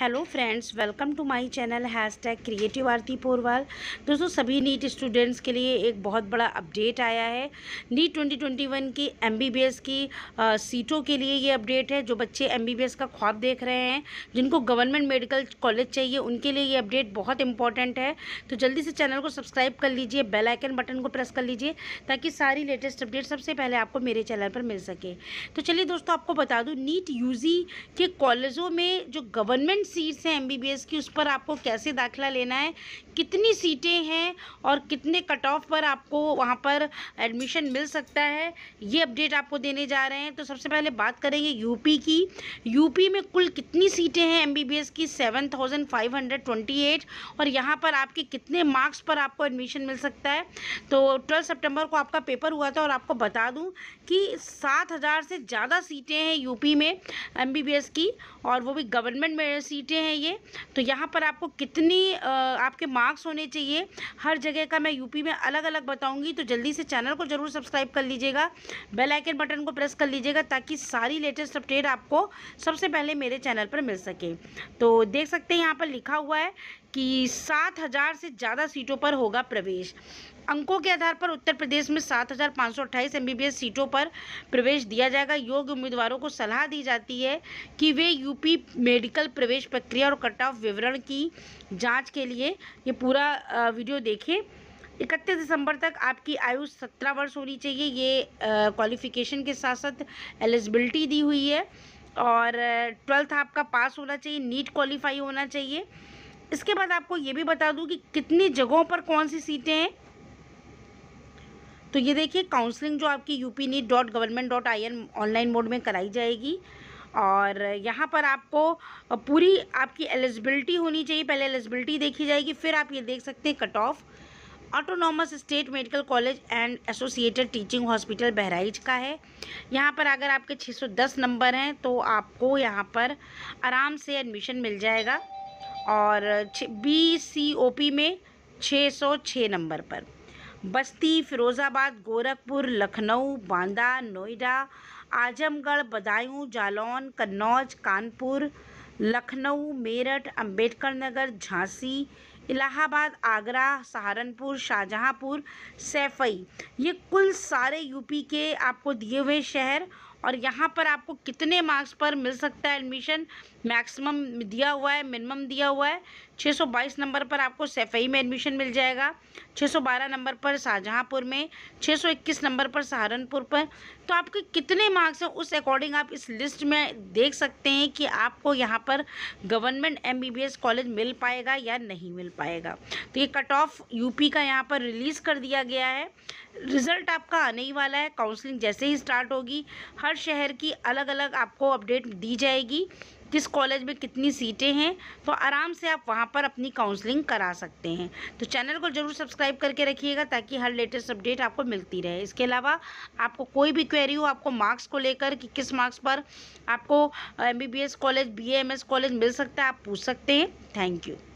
hello friends welcome to my channel hashtag creative Aarti Porwal दोस्तों सभी NEET students के लिए एक बहुत बड़ा अपडेट आया है नीट 2021 की एमबीबीएस की आ, सीटों के लिए ये अपडेट है जो बच्चे एमबीबीएस का ख्वाब देख रहे हैं जिनको गवर्नमेंट मेडिकल कॉलेज चाहिए उनके लिए ये अपडेट बहुत इंपॉर्टेंट है तो जल्दी से चैनल को सब्सक्राइब कर लीजिए बेलाइकन बटन को प्रेस कर लीजिए ताकि सारी लेटेस्ट अपडेट सबसे पहले आपको मेरे चैनल पर मिल सके तो चलिए दोस्तों आपको बता दूँ नीट यू के कॉलेजों में जो गवर्नमेंट सीट्स हैं एमबीबीएस की उस पर आपको कैसे दाखिला लेना है कितनी सीटें हैं और कितने कट ऑफ पर आपको वहां पर एडमिशन मिल सकता है ये अपडेट आपको देने जा रहे हैं तो सबसे पहले बात करेंगे यूपी की यूपी में कुल कितनी सीटें हैं एमबीबीएस की सेवन और यहाँ पर आपके कितने मार्क्स पर आपको एडमिशन मिल सकता है तो ट्वेल्थ सेप्टेम्बर को आपका पेपर हुआ था और आपको बता दूँ कि सात हज़ार से ज़्यादा सीटें हैं यूपी में एमबीबीएस की और वो भी गवर्नमेंट में सीट सीटें हैं ये तो यहाँ पर आपको कितनी आपके मार्क्स होने चाहिए हर जगह का मैं यूपी में अलग अलग बताऊँगी तो जल्दी से चैनल को ज़रूर सब्सक्राइब कर लीजिएगा बेल आइकन बटन को प्रेस कर लीजिएगा ताकि सारी लेटेस्ट अपडेट आपको सबसे पहले मेरे चैनल पर मिल सके तो देख सकते हैं यहाँ पर लिखा हुआ है कि सात हजार से ज़्यादा सीटों पर होगा प्रवेश अंकों के आधार पर उत्तर प्रदेश में सात हजार पाँच सौ अट्ठाईस एम सीटों पर प्रवेश दिया जाएगा योग्य उम्मीदवारों को सलाह दी जाती है कि वे यूपी मेडिकल प्रवेश प्रक्रिया और कट ऑफ विवरण की जांच के लिए ये पूरा वीडियो देखें इकतीस दिसंबर तक आपकी आयु सत्रह वर्ष होनी चाहिए ये क्वालिफिकेशन के साथ साथ एलिजिबिलिटी दी हुई है और ट्वेल्थ आपका पास होना चाहिए नीट क्वालिफाई होना चाहिए इसके बाद आपको ये भी बता दूं कि कितनी जगहों पर कौन सी सीटें हैं तो ये देखिए काउंसलिंग जो आपकी U P NEET dot government dot I N online mode में कराई जाएगी और यहाँ पर आपको पूरी आपकी एलिजिबिलिटी होनी चाहिए पहले एलिजिबिलिटी देखी जाएगी फिर आप ये देख सकते हैं cut off autonomous state medical college and associated teaching hospital Bahraich का है यहाँ पर अगर आपके 610 नंबर हैं तो आपको यहाँ पर आराम से एडमिशन मिल जाएगा और बी सी ओ पी में छः सौ छः नंबर पर बस्ती फिरोज़ाबाद गोरखपुर लखनऊ बांदा नोएडा आजमगढ़ बदायूं जालौन कन्नौज कानपुर लखनऊ मेरठ अंबेडकर नगर झांसी इलाहाबाद आगरा सहारनपुर शाहजहांपुर सैफई ये कुल सारे यूपी के आपको दिए हुए शहर और यहाँ पर आपको कितने मार्क्स पर मिल सकता है एडमिशन मैक्सिमम दिया हुआ है मिनिमम दिया हुआ है 622 नंबर पर आपको सेफई में एडमिशन मिल जाएगा 612 नंबर पर शाहजहाँपुर में 621 नंबर पर सहारनपुर पर तो आपके कितने मार्क्स हैं उस अकॉर्डिंग आप इस लिस्ट में देख सकते हैं कि आपको यहाँ पर गवर्नमेंट एम कॉलेज मिल पाएगा या नहीं मिल पाएगा तो ये कट ऑफ यूपी का यहाँ पर रिलीज़ कर दिया गया है रिज़ल्ट आपका आने ही वाला है काउंसलिंग जैसे ही स्टार्ट होगी हर हर शहर की अलग अलग आपको अपडेट दी जाएगी किस कॉलेज में कितनी सीटें हैं तो आराम से आप वहाँ पर अपनी काउंसलिंग करा सकते हैं तो चैनल को ज़रूर सब्सक्राइब करके रखिएगा ताकि हर लेटेस्ट अपडेट आपको मिलती रहे इसके अलावा आपको कोई भी क्वेरी हो आपको मार्क्स को लेकर कि किस मार्क्स पर आपको एम कॉलेज बी कॉलेज मिल सकता है आप पूछ सकते हैं थैंक यू